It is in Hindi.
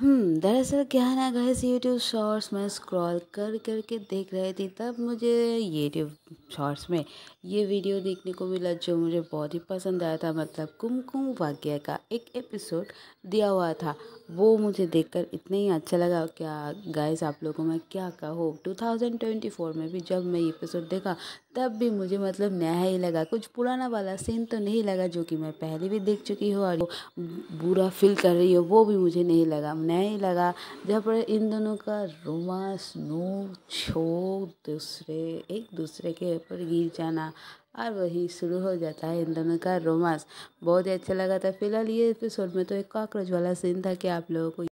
हम्म, दरअसल क्या ना गए यूट्यूब शॉर्ट्स में स्क्रॉल कर कर के देख रहे थे तब मुझे यूट्यूब शॉर्ट्स में ये वीडियो देखने को मिला जो मुझे बहुत ही पसंद आया था मतलब कुमकुम वाक्य का एक एपिसोड दिया हुआ था वो मुझे देखकर इतना ही अच्छा लगा क्या गाइस आप लोगों में क्या कहो 2024 में भी जब मैं ये एपिसोड देखा तब भी मुझे मतलब नया ही लगा कुछ पुराना वाला सीन तो नहीं लगा जो कि मैं पहले भी देख चुकी हूँ और बुरा फील कर रही हो वो भी मुझे नहीं लगा नया ही लगा जब इन दोनों का रोमांस नो छो दूसरे एक दूसरे के ऊपर गिर जाना और वही शुरू हो जाता है इन दोनों का रोमांस बहुत ही अच्छा लगा था फिलहाल ये एपिसोड में तो एक कॉकरोच वाला सीन था कि आप लोगों को